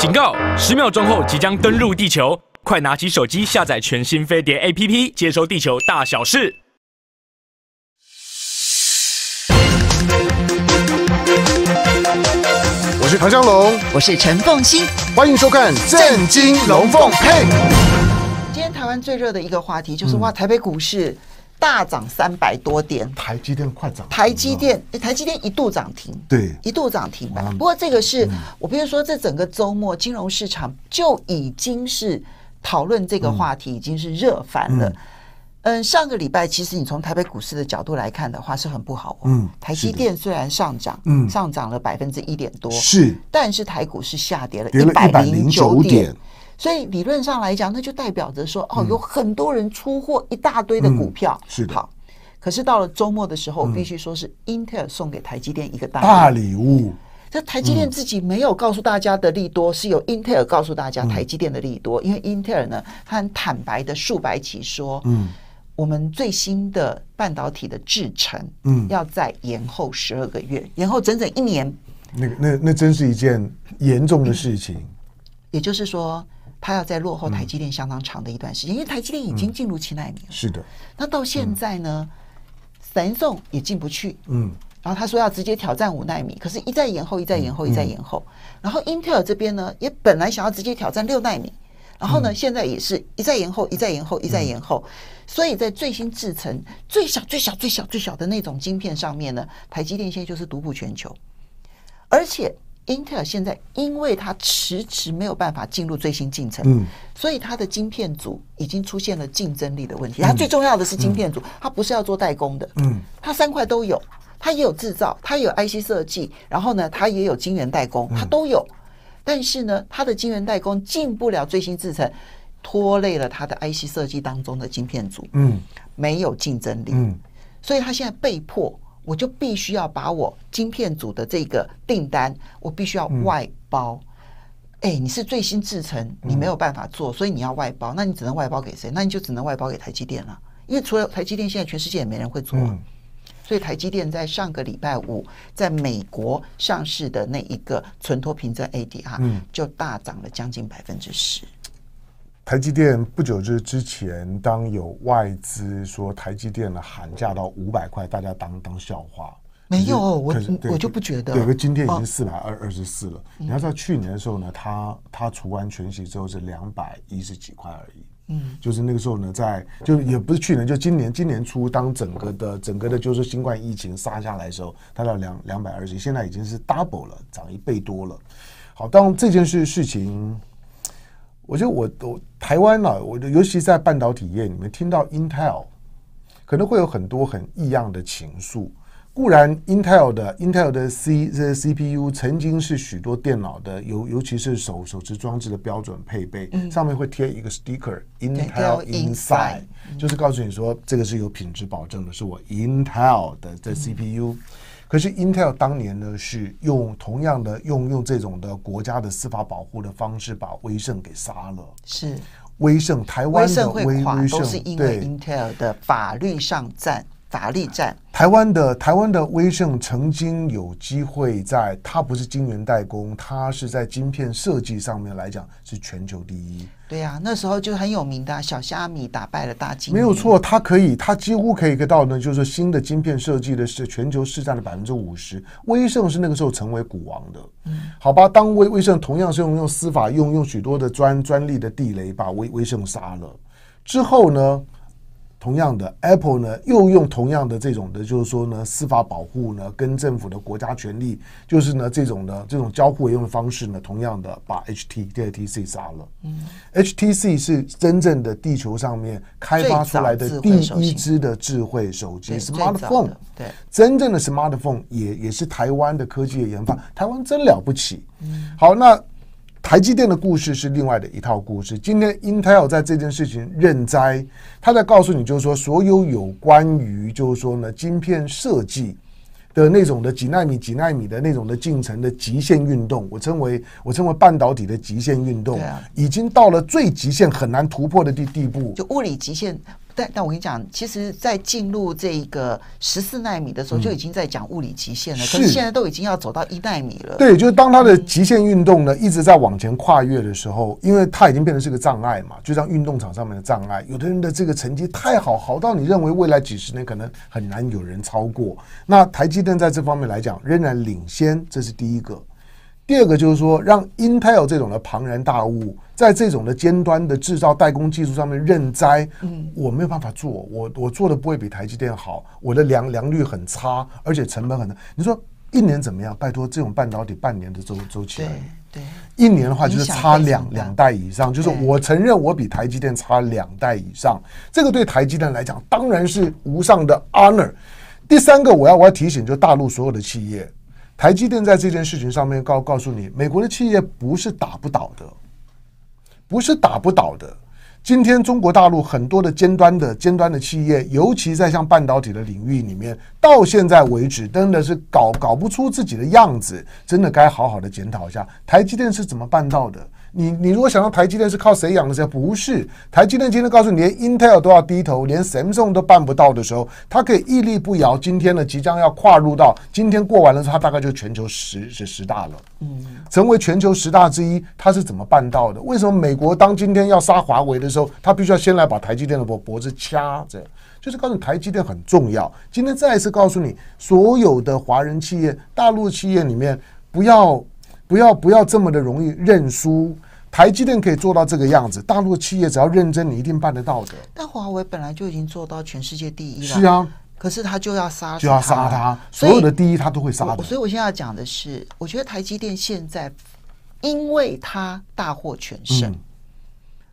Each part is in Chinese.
警告！十秒钟后即将登陆地球，快拿起手机下载全新飞碟 APP，接收地球大小事。我是唐香龙，我是陈凤欣，欢迎收看《震惊龙凤配》。今天台湾最热的一个话题就是哇，台北股市。大涨三百多点，台积电快涨。台积电，台积电一度涨停，对，一度涨停吧。不过这个是我，比如说，这整个周末金融市场就已经是讨论这个话题，已经是热翻了。嗯，上个礼拜其实你从台北股市的角度来看的话是很不好。嗯，台积电虽然上涨，嗯，上涨了百分之一点多，是，但是台股是下跌了，跌了一百零九点。所以理论上来讲，那就代表着说，哦，有很多人出货一大堆的股票，是的。好，可是到了周末的时候，必须说是英特尔送给台积电一个大大礼物。这台积电自己没有告诉大家的利多，是由英特尔告诉大家台积电的利多。因为英特尔呢，他很坦白的数百起说，嗯，我们最新的半导体的制程，嗯，要再延后十二个月，延后整整一年。那那那真是一件严重的事情。也就是说。他要在落后台积电相当长的一段时间，因为台积电已经进入七纳米了。是的，那到现在呢，三纵也进不去。嗯，然后他说要直接挑战五纳米，可是一再延后，一再延后，一再延后。然后英特尔这边呢，也本来想要直接挑战六纳米，然后呢，现在也是一再延后，一再延后，一再延后。所以在最新制程、最小、最小、最小、最小的那种晶片上面呢，台积电现在就是独步全球，而且。英特尔现在因为它迟迟没有办法进入最新进程，嗯，所以它的晶片组已经出现了竞争力的问题。它最重要的是晶片组，它不是要做代工的，嗯，它三块都有，它也有制造，它有 IC 设计，然后呢，它也有晶圆代工，它都有。但是呢，它的晶圆代工进不了最新制成，拖累了它的 IC 设计当中的晶片组，嗯，没有竞争力，嗯，所以它现在被迫。我就必须要把我晶片组的这个订单，我必须要外包。哎，你是最新制成，你没有办法做，所以你要外包，那你只能外包给谁？那你就只能外包给台积电了。因为除了台积电，现在全世界也没人会做。所以台积电在上个礼拜五在美国上市的那一个存托凭证 ADR，就大涨了将近百分之十。台积电不久就是之前，当有外资说台积电的喊价到五百块，大家当当笑话。没有，我我就不觉得。对，今天已经四百二二十四了。你要在去年的时候呢，它它除完全息之后是两百一十几块而已。嗯，就是那个时候呢，在就也不是去年，就今年今年初，当整个的整个的，就是新冠疫情杀下来的时候，它到两两百二十，现在已经是 double 了，涨一倍多了。好，当这件事事情。我觉得我我台湾啊，我尤其在半导体业，你们听到 Intel，可能会有很多很异样的情愫。固然 Intel 的 Intel 的 C 这 CPU 曾经是许多电脑的，尤尤其是手手持装置的标准配备，上面会贴一个 sticker Intel Inside，就是告诉你说这个是有品质保证的，是我 Intel 的这 CPU。可是，Intel 当年呢，是用同样的用用这种的国家的司法保护的方式，把威盛给杀了。是，威盛台湾的威盛会垮，都是因为 Intel 的法律上赞。法力战，台湾的台湾的威盛曾经有机会在，它不是晶圆代工，它是在晶片设计上面来讲是全球第一。对呀，那时候就很有名的“小虾米”打败了大金，没有错，它可以，它几乎可以到呢，就是新的晶片设计的是全球市占的百分之五十，威盛是那个时候成为股王的。嗯，好吧，当威威盛同样是用用司法用用许多的专专利的地雷把威威盛杀了之后呢？同样的，Apple 呢又用同样的这种的，就是说呢司法保护呢跟政府的国家权力，就是呢这种的这种交互用的方式呢，同样的把 HTC 杀了。嗯，HTC 是真正的地球上面开发出来的第一支的智慧手机，Smartphone。对，真正的 Smartphone 也也是台湾的科技的研发，台湾真了不起。嗯，好那。台积电的故事是另外的一套故事。今天 Intel 在这件事情认栽，他在告诉你，就是说，所有有关于就是说呢，晶片设计的那种的几纳米、几纳米的那种的进程的极限运动，我称为我称为半导体的极限运动，已经到了最极限、很难突破的地地步。就物理极限。但但我跟你讲，其实，在进入这个十四纳米的时候，就已经在讲物理极限了。是。可是现在都已经要走到一纳米了。对，就是当它的极限运动呢，一直在往前跨越的时候，因为它已经变成是个障碍嘛，就像运动场上面的障碍。有的人的这个成绩太好，好到你认为未来几十年可能很难有人超过。那台积电在这方面来讲，仍然领先，这是第一个。第二个就是说，让 Intel 这种的庞然大物，在这种的尖端的制造代工技术上面认栽。我没有办法做，我我做的不会比台积电好，我的良良率很差，而且成本很大。你说一年怎么样？拜托，这种半导体半年的周周期。对。一年的话就是差两两代以上，就是我承认我比台积电差两代以上。这个对台积电来讲当然是无上的 honor。第三个，我要我要提醒，就大陆所有的企业。台积电在这件事情上面告告诉你，美国的企业不是打不倒的，不是打不倒的。今天中国大陆很多的尖端的尖端的企业，尤其在像半导体的领域里面，到现在为止，真的是搞搞不出自己的样子，真的该好好的检讨一下。台积电是怎么办到的？你你如果想到台积电是靠谁养的时候，不是台积电今天告诉你，连 Intel 都要低头，连 Samsung 都办不到的时候，它可以屹立不摇。今天呢，即将要跨入到今天过完了之后，它大概就全球十十十大了，嗯，成为全球十大之一，它是怎么办到的？为什么美国当今天要杀华为的？时候，他必须要先来把台积电的脖脖子掐着，就是告诉你台积电很重要。今天再一次告诉你，所有的华人企业、大陆企业里面，不要、不要、不要这么的容易认输。台积电可以做到这个样子，大陆企业只要认真，你一定办得到的。但华为本来就已经做到全世界第一了，是啊，可是他就要杀，就要杀他，所有的第一他都会杀的。所以，我现在讲的是，我觉得台积电现在，因为他大获全胜。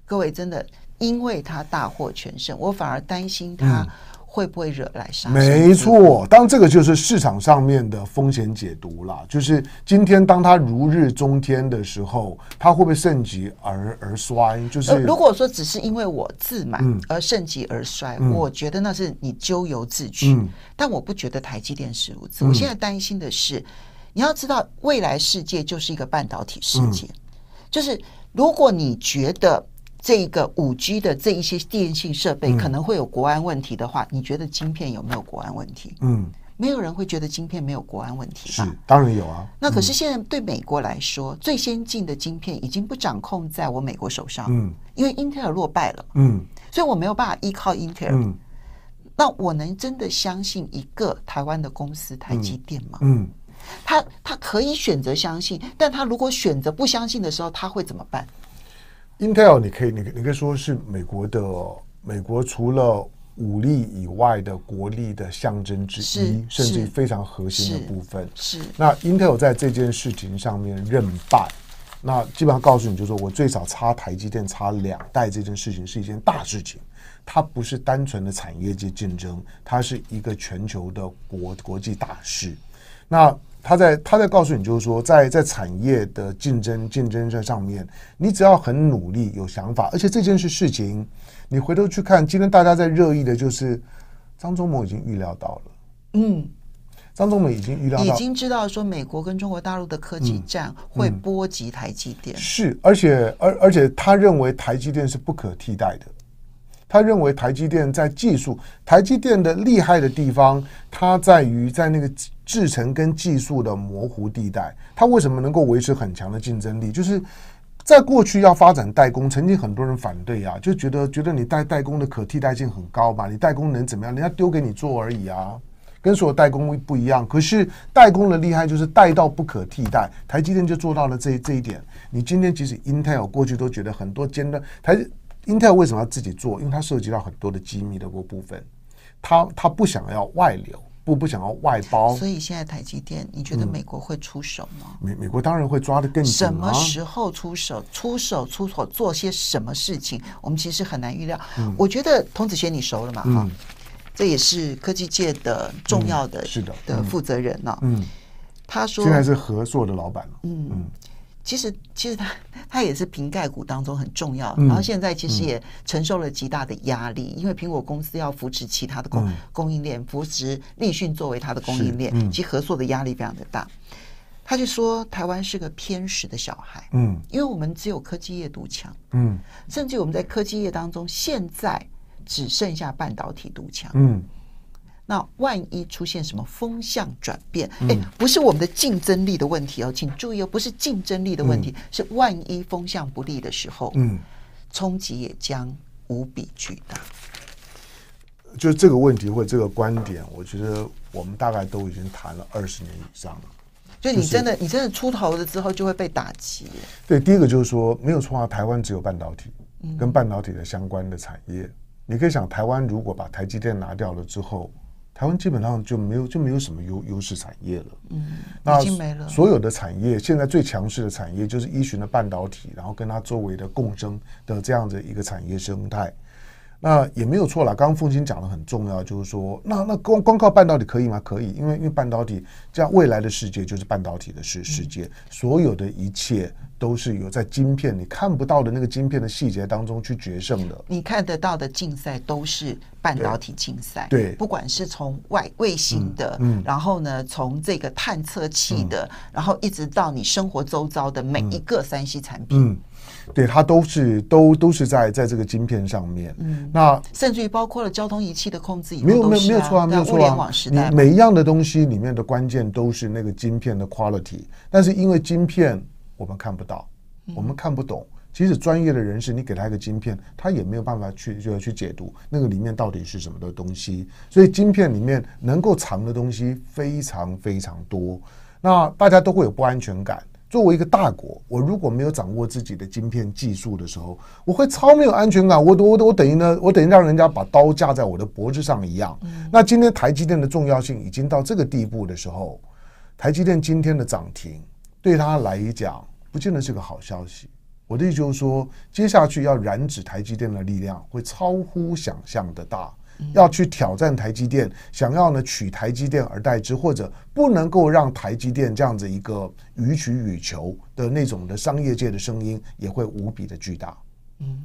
各位真的，因为他大获全胜，我反而担心他会不会惹来杀身。没错，当这个就是市场上面的风险解读啦，就是今天当他如日中天的时候，他会不会盛极而而衰？就是如果说只是因为我自满而盛极而衰，我觉得那是你咎由自取。但我不觉得台积电是如此。我现在担心的是，你要知道，未来世界就是一个半导体世界，就是如果你觉得。这个五 G 的这一些电信设备可能会有国安问题的话，你觉得晶片有没有国安问题？嗯，没有人会觉得晶片没有国安问题。是，当然有啊。那可是现在对美国来说，最先进的晶片已经不掌控在我美国手上。嗯，因为英特尔落败了。嗯，所以我没有办法依靠英特尔。那我能真的相信一个台湾的公司台积电吗？嗯，他他可以选择相信，但他如果选择不相信的时候，他会怎么办？Intel，你可以，你你可以说是美国的美国除了武力以外的国力的象征之一，甚至于非常核心的部分。是。那 Intel 在这件事情上面认败，那基本上告诉你，就是我最少插台积电插两代这件事情是一件大事情，它不是单纯的产业界竞争，它是一个全球的国国际大事。那。他在他在告诉你，就是说，在在产业的竞争竞争这上面，你只要很努力，有想法，而且这件事事情，你回头去看，今天大家在热议的就是，张忠谋已经预料到了。嗯，张忠谋已经预料到，已经知道说美国跟中国大陆的科技战会波及台积电。是，而且而而且他认为台积电是不可替代的。他认为台积电在技术，台积电的厉害的地方，它在于在那个制程跟技术的模糊地带，它为什么能够维持很强的竞争力？就是在过去要发展代工，曾经很多人反对啊，就觉得觉得你代代工的可替代性很高嘛，你代工能怎么样？人家丢给你做而已啊，跟所有代工不一样。可是代工的厉害就是代到不可替代，台积电就做到了这这一点。你今天即使 Intel 过去都觉得很多尖端台。英特 l 为什么要自己做？因为它涉及到很多的机密的部部分，它它不想要外流，不不想要外包。所以现在台积电，你觉得美国会出手吗？美美国当然会抓的更紧。什么时候出手？出手出手做些什么事情？我们其实很难预料。我觉得童子贤你熟了嘛？哈，这也是科技界的重要的是的的负责人呢。嗯，他说现在是合作的老板了。嗯嗯。其实，其实他他也是瓶盖股当中很重要，然后现在其实也承受了极大的压力，因为苹果公司要扶持其他的供供应链，扶持立讯作为它的供应链其合作的压力非常的大。他就说台湾是个偏食的小孩，嗯，因为我们只有科技业独强，嗯，甚至我们在科技业当中现在只剩下半导体独强，嗯。那万一出现什么风向转变？哎，不是我们的竞争力的问题哦，请注意哦，不是竞争力的问题，是万一风向不利的时候，嗯，冲击也将无比巨大。就这个问题或这个观点，我觉得我们大概都已经谈了二十年以上了。就你真的，你真的出头了之后，就会被打击。对，第一个就是说，没有错啊，台湾只有半导体，跟半导体的相关的产业，你可以想，台湾如果把台积电拿掉了之后。台湾基本上就没有就没有什么优优势产业了，嗯，已经没了。所有的产业现在最强势的产业就是依循的半导体，然后跟它周围的共生的这样的一个产业生态。那也没有错了。刚刚凤青讲的很重要，就是说，那那光光靠半导体可以吗？可以，因为因为半导体，这样未来的世界就是半导体的世世界，所有的一切都是有在晶片你看不到的那个晶片的细节当中去决胜的。你看得到的竞赛都是半导体竞赛，对，不管是从外卫星的，嗯，然后呢，从这个探测器的，然后一直到你生活周遭的每一个三 C 产品。对它都是都都是在在这个晶片上面，嗯，那甚至于包括了交通仪器的控制，没有没有没有错啊，没有错啊。物联网时代，每一样的东西里面的关键都是那个晶片的 quality。但是因为晶片我们看不到，我们看不懂。即使专业的人士，你给他一个晶片，他也没有办法去就去解读那个里面到底是什么的东西。所以晶片里面能够藏的东西非常非常多。那大家都会有不安全感。作为一个大国，我如果没有掌握自己的晶片技术的时候，我会超没有安全感。我我我等于呢，我等于让人家把刀架在我的脖子上一样。那今天台积电的重要性已经到这个地步的时候，台积电今天的涨停，对他来讲不见得是个好消息。我的意思就是说，接下去要染指台积电的力量，会超乎想象的大。要去挑战台积电，想要呢取台积电而代之，或者不能够让台积电这样子一个予取予求的那种的商业界的声音，也会无比的巨大。嗯。